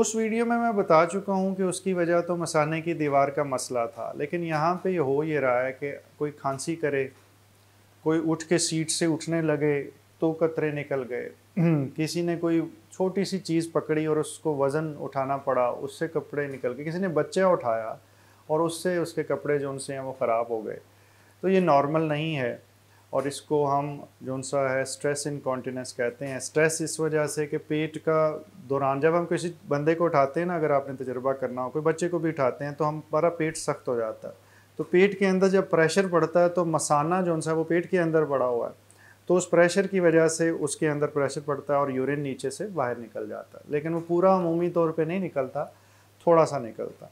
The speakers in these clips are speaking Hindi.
उस वीडियो में मैं बता चुका हूँ कि उसकी वजह तो मसाने की दीवार का मसला था लेकिन यहाँ पे ये हो ये रहा है कि कोई खांसी करे कोई उठ के सीट से उठने लगे तो कतरे निकल गए किसी ने कोई छोटी सी चीज़ पकड़ी और उसको वज़न उठाना पड़ा उससे कपड़े निकल गए किसी ने बच्चे उठाया और उससे उसके कपड़े जो उनसे हैं वो ख़राब हो गए तो ये नॉर्मल नहीं है और इसको हम जो सा है स्ट्रेस इनकॉन्टिनेंस कहते हैं स्ट्रेस इस वजह से कि पेट का दौरान जब हम किसी बंदे को उठाते हैं ना अगर आपने तजर्बा करना हो कोई बच्चे को भी उठाते हैं तो हम हमारा पेट सख्त हो जाता है तो पेट के अंदर जब प्रेशर पड़ता है तो मसाना जो सा वो पेट के अंदर बड़ा हुआ है तो उस प्रेशर की वजह से उसके अंदर प्रेशर पड़ता है और यूरिन नीचे से बाहर निकल जाता है लेकिन वो पूरा अमूमी तौर पर नहीं निकलता थोड़ा सा निकलता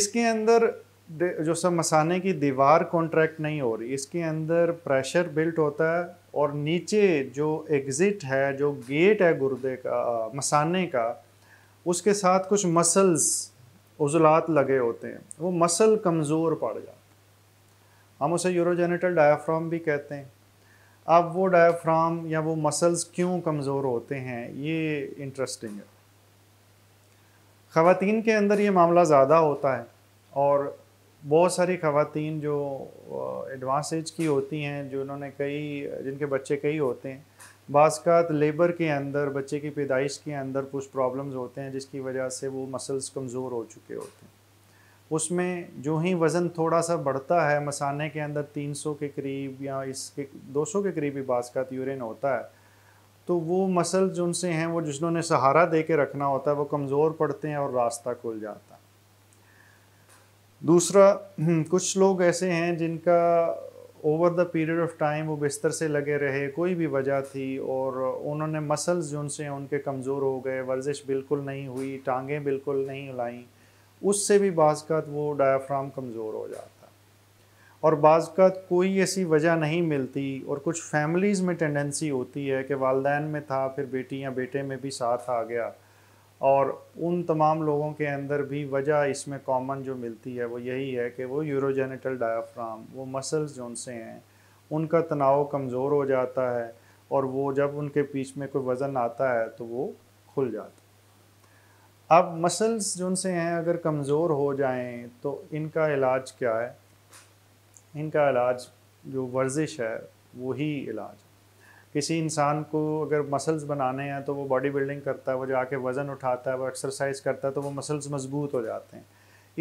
इसके अंदर जो सब मसाने की दीवार कॉन्ट्रैक्ट नहीं हो रही इसके अंदर प्रेशर बिल्ट होता है और नीचे जो एग्ज़िट है जो गेट है गुर्दे का मसाने का उसके साथ कुछ मसल्स उजलात लगे होते हैं वो मसल कमज़ोर पड़ जाते हम उसे यूरोजेनिटल डायाफ्राम भी कहते हैं अब वो डायाफ्राम या वो मसल्स क्यों कमज़ोर होते हैं ये इंटरेस्टिंग है ख़वातीन के अंदर ये मामला ज़्यादा होता है और बहुत सारी खातन जो एडवांस एज की होती हैं जो उन्होंने कई जिनके बच्चे कई होते हैं बासकात लेबर के अंदर बच्चे की पैदाइश के अंदर कुछ प्रॉब्लम्स होते हैं जिसकी वजह से वो मसल्स कमज़ोर हो चुके होते हैं उसमें जो ही वज़न थोड़ा सा बढ़ता है मसाने के अंदर 300 के करीब या इसके 200 के करीब ही बासकात यूरिन होता है तो वो मसल्स उनसे हैं वो जिन्होंने सहारा दे के रखना होता है वो कमज़ोर पड़ते हैं और रास्ता खुल जाता है दूसरा हम्म, कुछ लोग ऐसे हैं जिनका over the period of time वो बिस्तर से लगे रहे कोई भी वजह थी और उन्होंने मसल्स जो उनसे उनके कमज़ोर हो गए वर्जिश बिल्कुल नहीं हुई टांगें बिल्कुल नहीं हिलाईं उससे भी बाज़ात वो डायाफ्राम कमज़ोर हो जाता और बाज़ात कोई ऐसी वजह नहीं मिलती और कुछ फैमिलीज़ में टेंडेंसी होती है कि वालदेन में था फिर बेटी या बेटे में भी साथ आ गया और उन तमाम लोगों के अंदर भी वजह इसमें कॉमन जो मिलती है वो यही है कि वो यूरोजेनिटल डायाफ्राम वो मसल्स जो उनसे हैं उनका तनाव कमज़ोर हो जाता है और वो जब उनके बीच में कोई वज़न आता है तो वो खुल जाता अब मसल्स जो उनसे हैं अगर कमज़ोर हो जाएं तो इनका इलाज क्या है इनका इलाज जो वर्जिश है वही इलाज है किसी इंसान को अगर मसल्स बनाने हैं तो वो बॉडी बिल्डिंग करता है वो जो आके वज़न उठाता है वो एक्सरसाइज करता है तो वो मसल्स मजबूत हो जाते हैं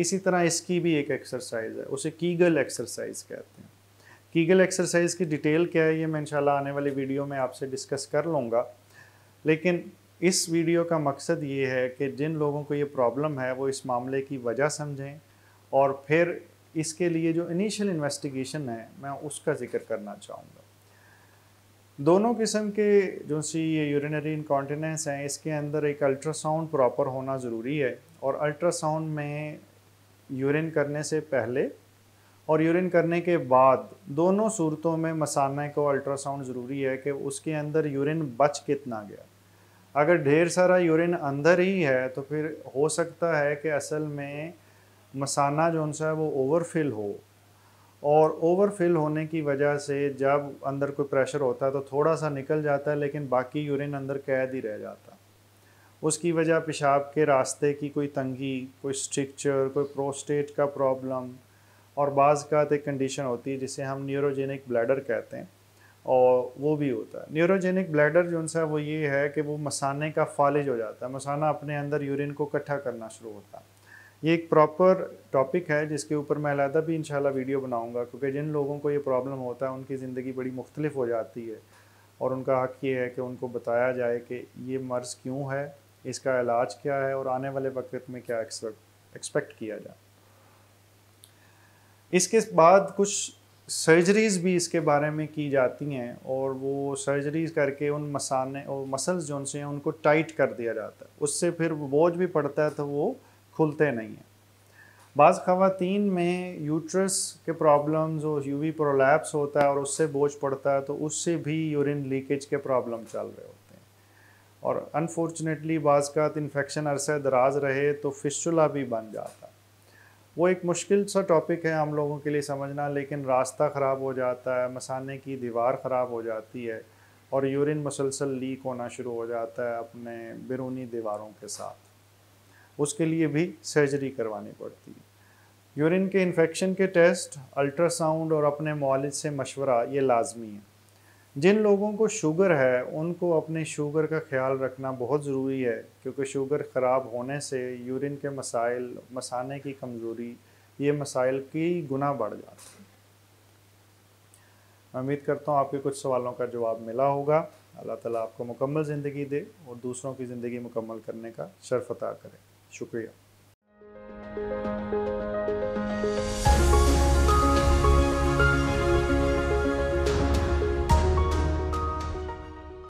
इसी तरह इसकी भी एक एक्सरसाइज है उसे कीगल एक्सरसाइज कहते हैं कीगल एक्सरसाइज की डिटेल क्या है ये मैं इंशाल्लाह आने वाली वीडियो में आपसे डिस्कस कर लूँगा लेकिन इस वीडियो का मकसद ये है कि जिन लोगों को ये प्रॉब्लम है वो इस मामले की वजह समझें और फिर इसके लिए जो इनिशियल इन्वेस्टिगेशन है मैं उसका जिक्र करना चाहूँगा दोनों किस्म के जो सी ये यूरिनरी इनकॉन्टिनेंस हैं इसके अंदर एक अल्ट्रासाउंड प्रॉपर होना ज़रूरी है और अल्ट्रासाउंड में यूरिन करने से पहले और यूरिन करने के बाद दोनों सूरतों में मसाना को अल्ट्रासाउंड ज़रूरी है कि उसके अंदर यूरिन बच कितना गया अगर ढेर सारा यूरिन अंदर ही है तो फिर हो सकता है कि असल में मसाना जो सा है वो ओवरफिल हो और ओवरफिल होने की वजह से जब अंदर कोई प्रेशर होता है तो थोड़ा सा निकल जाता है लेकिन बाकी यूरिन अंदर कैद ही रह जाता उसकी वजह पेशाब के रास्ते की कोई तंगी कोई स्ट्रिक्चर कोई प्रोस्टेट का प्रॉब्लम और बाज़ का तो एक कंडीशन होती है जिसे हम न्यूरोजेनिक ब्लैडर कहते हैं और वो भी होता है न्यूरोजेनिक ब्लैडर जो सा वो ये है कि वो मसाने का फालिज हो जाता है मसाना अपने अंदर यूरिन को इकट्ठा करना शुरू होता है ये एक प्रॉपर टॉपिक है जिसके ऊपर मैं अलहदा भी इंशाल्लाह वीडियो बनाऊंगा क्योंकि जिन लोगों को ये प्रॉब्लम होता है उनकी ज़िंदगी बड़ी मुख्तलिफ हो जाती है और उनका हक ये है कि उनको बताया जाए कि ये मर्ज़ क्यों है इसका इलाज क्या है और आने वाले वक्त में क्या एक्सपेक्ट किया जाए इसके बाद कुछ सर्जरीज़ भी इसके बारे में की जाती हैं और वो सर्जरीज़ करके उन मसाने और मसल्स जो उनसे हैं उनको टाइट कर दिया जाता है उससे फिर बोझ भी पड़ता है तो वो खुलते नहीं हैं बाज़ ख़वातीन में यूट्रस के प्रॉब्लम्स और यूवी प्रोलैप्स होता है और उससे बोझ पड़ता है तो उससे भी यूरिन लीकेज के प्रॉब्लम चल रहे होते हैं और अनफॉर्चुनेटली बाज़ का तो इन्फेक्शन अरसा दराज रहे तो फिशुला भी बन जाता है वो एक मुश्किल सा टॉपिक है हम लोगों के लिए समझना लेकिन रास्ता ख़राब हो जाता है मसाने की दीवार ख़राब हो जाती है और यूरिन मुसलसल लीक होना शुरू हो जाता है अपने बिरूनी दीवारों के साथ उसके लिए भी सर्जरी करवानी पड़ती है यूरिन के इन्फेक्शन के टेस्ट अल्ट्रासाउंड और अपने मॉलिज से मशवरा ये लाजमी है जिन लोगों को शुगर है उनको अपने शुगर का ख्याल रखना बहुत ज़रूरी है क्योंकि शुगर ख़राब होने से यूरिन के मसाइल मसाने की कमज़ोरी ये मसाइल की गुना बढ़ जाते हैं मैं उम्मीद करता हूँ आपके कुछ सवालों का जवाब मिला होगा अल्लाह ताला आपको मुकम्मल ज़िंदगी दे और दूसरों की ज़िंदगी मुकम्मल करने का शर्फ़ अता करें शुक्रिया